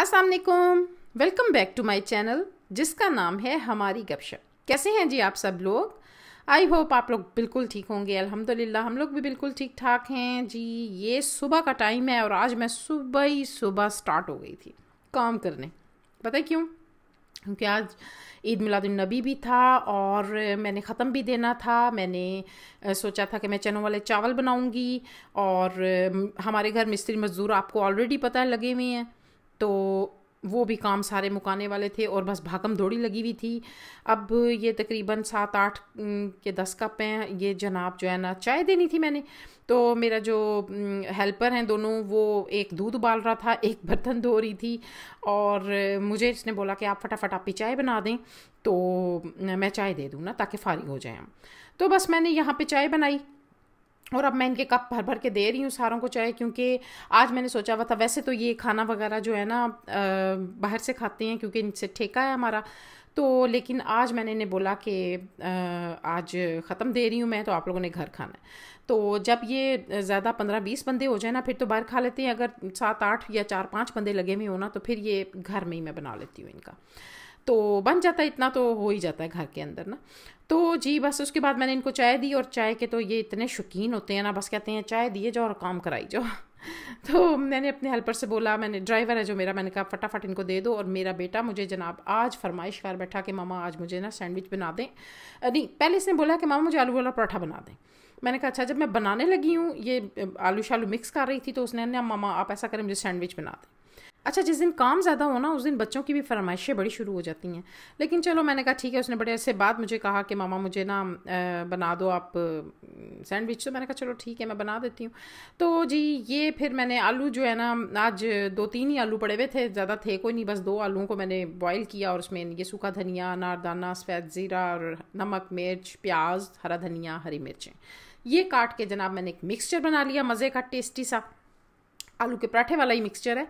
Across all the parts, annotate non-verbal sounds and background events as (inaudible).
अस्सलाम वालेकुम welcome back to my channel जिसका नाम है हमारी गपशप कैसे हैं जी आप सब लोग आई होप आप लोग बिल्कुल ठीक होंगे अल्हम्दुलिल्लाह हम लोग भी बिल्कुल ठीक ठाक हैं जी ये सुबह का टाइम है और आज मैं सुबह ही सुबह स्टार्ट हो गई थी काम करने पता है क्यों क्योंकि आज ईद मिलादुलनबी भी था और मैंने ख़त्म भी देना था मैंने सोचा था कि मैं चनों वाले चावल बनाऊंगी और हमारे घर मिस्त्री मज़दूर आपको ऑलरेडी पता लगे हुए हैं तो वो भी काम सारे मुकाने वाले थे और बस भागम दौड़ी लगी हुई थी अब ये तकरीबन सात आठ के दस कप हैं ये जनाब जो है ना चाय देनी थी मैंने तो मेरा जो हेल्पर हैं दोनों वो एक दूध उबाल रहा था एक बर्तन धो रही थी और मुझे इसने बोला कि आप फटाफट आपकी चाय बना दें तो मैं चाय दे दूँ ना ताकि फारिग हो जाए हम तो बस मैंने यहाँ पे चाय बनाई और अब मैं इनके कप भर भर के दे रही हूँ सारों को चाय क्योंकि आज मैंने सोचा हुआ था वैसे तो ये खाना वगैरह जो है ना बाहर से खाते हैं क्योंकि इनसे ठेका है हमारा तो लेकिन आज मैंने इन्हें बोला कि आज ख़त्म दे रही हूँ मैं तो आप लोगों ने घर खाना है तो जब ये ज़्यादा पंद्रह बीस बंदे हो जाए ना फिर तो बाहर खा लेते हैं अगर सात आठ या चार पाँच बंदे लगे हुए हो ना तो फिर ये घर में ही मैं बना लेती हूँ इनका तो बन जाता है इतना तो हो ही जाता है घर के अंदर ना तो जी बस उसके बाद मैंने इनको चाय दी और चाय के तो ये इतने शौकीन होते हैं ना बस कहते हैं चाय दिए जाओ और काम कराई जाओ (laughs) तो मैंने अपने हेल्पर से बोला मैंने ड्राइवर है जो मेरा मैंने कहा फटाफट इनको दे दो और मेरा बेटा मुझे जनाब आज फरमाइश कर बैठा कि मामा आज मुझे ना सैंडविच बना दें नहीं पहले इसने बोला कि मामा मुझे आलू वाला पराठा बना दें मैंने कहा अच्छा जब मैं बनाने लगी हूँ ये आलू शालू मिक्स कर रही थी तो उसने ना मामा आप ऐसा करें मुझे सैंडविच बना दें अच्छा जिस दिन काम ज़्यादा हो ना उस दिन बच्चों की भी फरमाइशें बड़ी शुरू हो जाती हैं लेकिन चलो मैंने कहा ठीक है उसने बड़े अरसे बाद मुझे कहा कि मामा मुझे ना बना दो आप सैंडविच तो मैंने कहा चलो ठीक है मैं बना देती हूँ तो जी ये फिर मैंने आलू जो है ना आज दो तीन ही आलू पड़े हुए थे ज़्यादा थे कोई नहीं बस दो आलूओं को मैंने बॉयल किया और उसमें ये सूखा धनिया नारदाना सफ़ेद ज़ीरा और नमक मिर्च प्याज हरा धनिया हरी मिर्चें ये काट के जनाब मैंने एक मिक्सचर बना लिया मज़े का टेस्टी सा आलू के पराठे वाला ही मिक्सचर है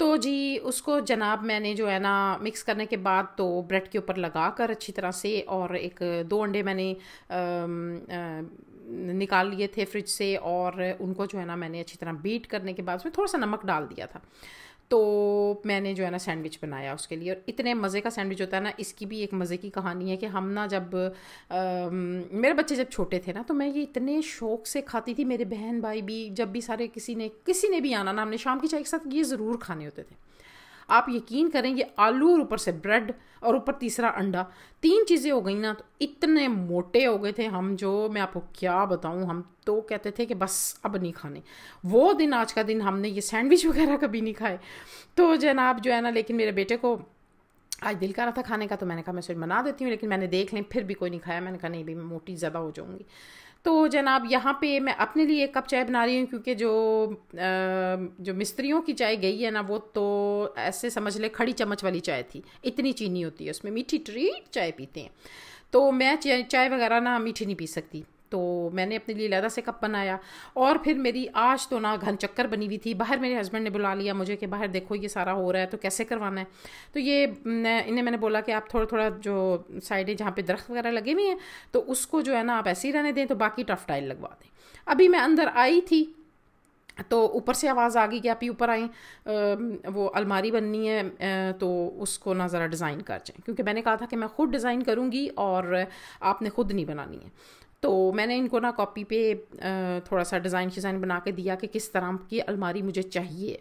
तो जी उसको जनाब मैंने जो है ना मिक्स करने के बाद तो ब्रेड के ऊपर लगा कर अच्छी तरह से और एक दो अंडे मैंने निकाल लिए थे फ्रिज से और उनको जो है ना मैंने अच्छी तरह बीट करने के बाद उसमें थोड़ा सा नमक डाल दिया था तो मैंने जो है ना सैंडविच बनाया उसके लिए और इतने मज़े का सैंडविच होता है ना इसकी भी एक मज़े की कहानी है कि हम ना जब आ, मेरे बच्चे जब छोटे थे ना तो मैं ये इतने शौक से खाती थी मेरे बहन भाई भी जब भी सारे किसी ने किसी ने भी आना ना हमने शाम की चाय के साथ ये ज़रूर खाने होते थे आप यकीन करें ये आलू और ऊपर से ब्रेड और ऊपर तीसरा अंडा तीन चीज़ें हो गई ना तो इतने मोटे हो गए थे हम जो मैं आपको क्या बताऊं हम तो कहते थे कि बस अब नहीं खाने वो दिन आज का दिन हमने ये सैंडविच वगैरह कभी नहीं खाए तो जनाब जो है ना लेकिन मेरे बेटे को आज दिल कर रहा था खाने का तो मैंने कहा मैं सिर्फ बना देती हूँ लेकिन मैंने देख लें फिर भी कोई नहीं खाया मैंने कहा नहीं भाई मैं मोटी ज़्यादा हो जाऊँगी तो जनाब यहाँ पे मैं अपने लिए एक कप चाय बना रही हूँ क्योंकि जो जो मिस्त्रियों की चाय गई है ना वो तो ऐसे समझ ले खड़ी चम्मच वाली चाय थी इतनी चीनी होती है उसमें मीठी ट्रीट चाय पीते हैं तो मैं चाय वगैरह ना मीठी नहीं पी सकती तो मैंने अपने लिए लहदा से कप बनाया और फिर मेरी आज तो ना घन चक्कर बनी हुई थी बाहर मेरे हस्बैंड ने बुला लिया मुझे कि बाहर देखो ये सारा हो रहा है तो कैसे करवाना है तो ये इन्हें मैंने बोला कि आप थोड़ा थोड़ा जो साइडें जहाँ पे दरख्त वगैरह लगे हुए हैं तो उसको जो है ना आप ऐसे ही रहने दें तो बाकी टफ टाइल लगवा दें अभी मैं अंदर आई थी तो ऊपर से आवाज़ आ गई कि आप ही ऊपर आएँ वो अलमारी बननी है तो उसको ना ज़रा डिज़ाइन कर जाएँ क्योंकि मैंने कहा था कि मैं खुद डिज़ाइन करूँगी और आपने खुद नहीं बनानी है तो मैंने इनको ना कॉपी पे थोड़ा सा डिज़ाइन शिज़ाइन बना के दिया कि किस तरह की अलमारी मुझे चाहिए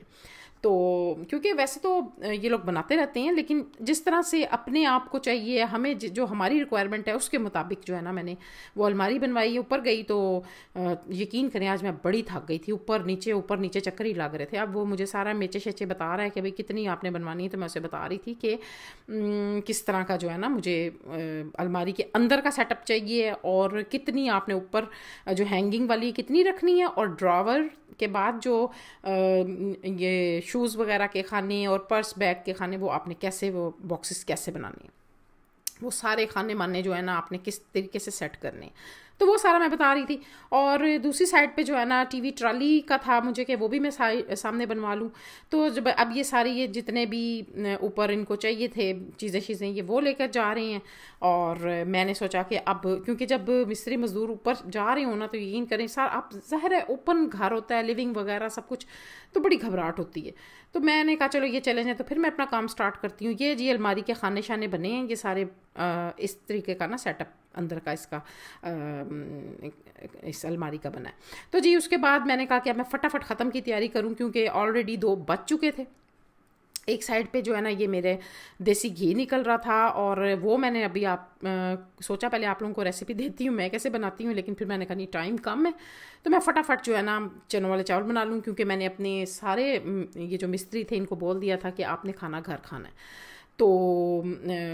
तो क्योंकि वैसे तो ये लोग बनाते रहते हैं लेकिन जिस तरह से अपने आप को चाहिए हमें जो हमारी रिक्वायरमेंट है उसके मुताबिक जो है ना मैंने वो अलमारी बनवाई है ऊपर गई तो यकीन करें आज मैं बड़ी थक गई थी ऊपर नीचे ऊपर नीचे चक्कर ही लग रहे थे अब वो मुझे सारा मेचे शेचे बता रहा है कि भाई कितनी आपने बनवानी है तो मैं उसे बता रही थी कि किस तरह का जो है ना मुझे अलमारी के अंदर का सेटअप चाहिए और कितनी आपने ऊपर जो हैंगिंग वाली कितनी रखनी है और ड्रावर के बाद जो ये शूज़ वगैरह के खाने और पर्स बैग के खाने वो आपने कैसे वो बॉक्सेस कैसे बनाने वो सारे खाने माने जो है ना आपने किस तरीके से सेट करने तो वो सारा मैं बता रही थी और दूसरी साइड पे जो है ना टीवी ट्रॉली का था मुझे कि वो भी मैं सामने बनवा लूँ तो जब अब ये सारी ये जितने भी ऊपर इनको चाहिए थे चीज़ें चीज़ें ये वो लेकर जा रहे हैं और मैंने सोचा कि अब क्योंकि जब मिस्त्री मज़दूर ऊपर जा रहे हो ना तो यकीन करें सर आप ज़ाहिर है ओपन घर होता है लिविंग वगैरह सब कुछ तो बड़ी घबराहट होती है तो मैंने कहा चलो ये चैलेंज है तो फिर मैं अपना काम स्टार्ट करती हूँ ये जी अलमारी के खाने शाने बने हैं ये सारे इस तरीके का ना सेटअप अंदर का इसका इस अलमारी का बना है तो जी उसके बाद मैंने कहा कि अब मैं फटाफट ख़त्म की तैयारी करूँ क्योंकि ऑलरेडी दो बच चुके थे एक साइड पे जो है ना ये मेरे देसी घी निकल रहा था और वो मैंने अभी आप आ, सोचा पहले आप लोगों को रेसिपी देती हूँ मैं कैसे बनाती हूँ लेकिन फिर मैंने कहा नहीं टाइम कम है तो मैं फटाफट जो है ना चनों वाले चावल बना लूँ क्योंकि मैंने अपने सारे ये जो मिस्त्री थे इनको बोल दिया था कि आपने खाना घर खाना है तो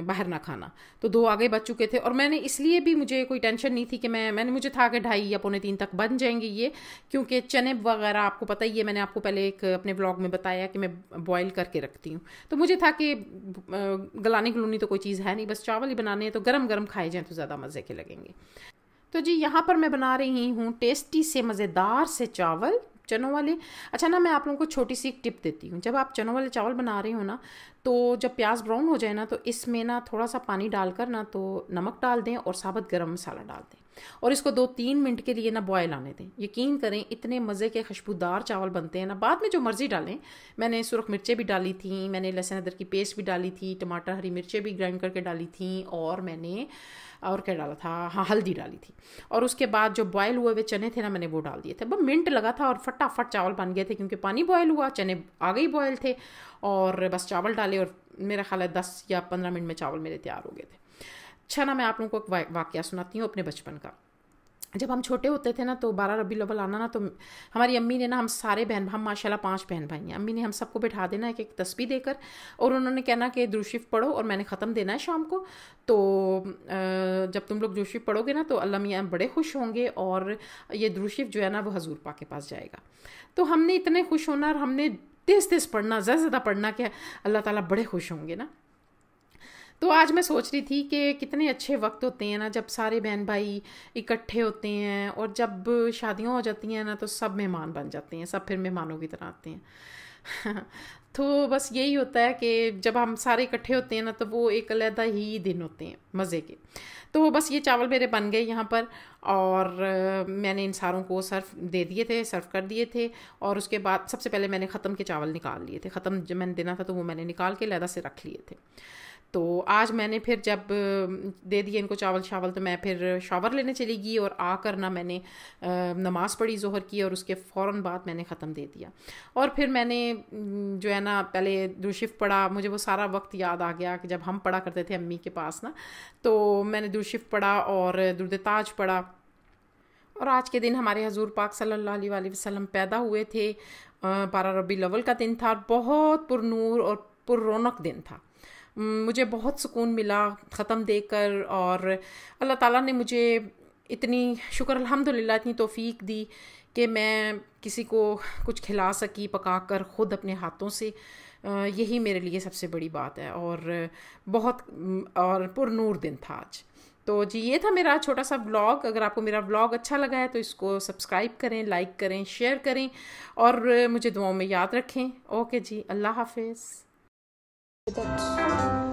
बाहर ना खाना तो दो आगे बच चुके थे और मैंने इसलिए भी मुझे कोई टेंशन नहीं थी कि मैं मैंने मुझे था कि ढाई या पौने तीन तक बन जाएंगे ये क्योंकि चने वगैरह आपको पता ही है मैंने आपको पहले एक अपने ब्लॉग में बताया कि मैं बॉयल करके रखती हूँ तो मुझे था कि गलाने गलूनी तो कोई चीज़ है नहीं बस चावल ही बनाने हैं तो गर्म गर्म खाए जाएँ तो ज़्यादा मज़े के लगेंगे तो जी यहाँ पर मैं बना रही हूँ टेस्टी से मज़ेदार से चावल चनों वाले अच्छा ना मैं आप लोगों को छोटी सी एक टिप देती हूँ जब आप चनों वाले चावल बना रहे हो ना तो जब प्याज ब्राउन हो जाए ना तो इसमें ना थोड़ा सा पानी डालकर ना तो नमक डाल दें और साबुत गर्म मसाला डाल दें और इसको दो तीन मिनट के लिए ना बॉयल आने दें यकीन करें इतने मज़े के खुशबूदार चावल बनते हैं ना बाद में जो मर्ज़ी डालें मैंने सुरख मिर्चें भी डाली थी मैंने लहसुन अदर की पेस्ट भी डाली थी टमाटर हरी मिर्चें भी ग्राइंड करके डाली थी और मैंने और क्या डाला था हाँ हल्दी डाली थी और उसके बाद जो बॉयल हुए हुए चने थे ना मैंने वो डाल दिए थे बस मिनट लगा था और फटाफट चावल बन गए थे क्योंकि पानी बॉयल हुआ चने आ गई बॉयल थे और बस चावल डाले और मेरा ख्याल है दस या पंद्रह मिनट में चावल मेरे तैयार हो गए थे अच्छा ना मैं आप लोगों को एक वाक्य सुनाती हूँ अपने बचपन का जब हम छोटे होते थे ना तो बारह रबी लवल आना ना तो हमारी अम्मी ने ना हम सारे बहन हम माशाला पाँच बहन भाई हैं अम्मी ने हम सबको बैठा देना एक एक तस्वीर देकर और उन्होंने कहना कि दुरुशिफ पढ़ो और मैंने ख़त्म देना है शाम को तो जब तुम लोग दुरुशिफ पढ़ोगे ना तो अल्लाह मियाँ बड़े खुश होंगे और ये दुरुशिफ जो है ना वो हजूर पा के पास जाएगा तो हमने इतने खुश होना और हमने तेज़ तेज़ पढ़ना ज़्यादा ज़्यादा पढ़ना कि अल्लाह ताला बड़े खुश होंगे ना तो आज मैं सोच रही थी कि कितने अच्छे वक्त होते हैं ना जब सारे बहन भाई इकट्ठे होते हैं और जब शादियाँ हो जाती हैं ना तो सब मेहमान बन जाते हैं सब फिर मेहमानों की तरह आते हैं (laughs) तो बस यही होता है कि जब हम सारे इकट्ठे होते हैं ना तो वो एक अलहदा ही दिन होते हैं मज़े के तो बस ये चावल मेरे बन गए यहाँ पर और मैंने इन सारों को सर्व दे दिए थे सर्व कर दिए थे और उसके बाद सबसे पहले मैंने ख़त्म के चावल निकाल लिए थे ख़त्म जो मैंने देना था तो वो मैंने निकाल के लहदा से रख लिए थे तो आज मैंने फिर जब दे दिए इनको चावल शावल तो मैं फिर शावर लेने चली गई और आकर ना मैंने नमाज़ पढ़ी जोहर की और उसके फ़ौर बाद मैंने ख़त्म दे दिया और फिर मैंने जो है ना पहले दुरशिफ पढ़ा मुझे वो सारा वक्त याद आ गया कि जब हम पढ़ा करते थे अम्मी के पास ना तो मैंने दुरशिफ पढ़ा और दुर्द ताज पढ़ा और आज के दिन हमारे हजूर पाक सल्ला वसलम पैदा हुए थे बारह रबी लवल का दिन था बहुत पुरनूर और पुर रौनक दिन था हम्म, मुझे बहुत सुकून मिला ख़त्म देकर और अल्लाह ताला ने मुझे इतनी शुक्र अल्हम्दुलिल्लाह इतनी तोफ़ीक दी कि मैं किसी को कुछ खिला सकी पका कर ख़ुद अपने हाथों से यही मेरे लिए सबसे बड़ी बात है और बहुत और पुरनूर दिन था आज तो जी ये था मेरा छोटा सा ब्लॉग अगर आपको मेरा ब्लॉग अच्छा लगा है तो इसको सब्सक्राइब करें लाइक करें शेयर करें और मुझे दुआओं में याद रखें ओके जी अल्लाह हाफिज़ 对。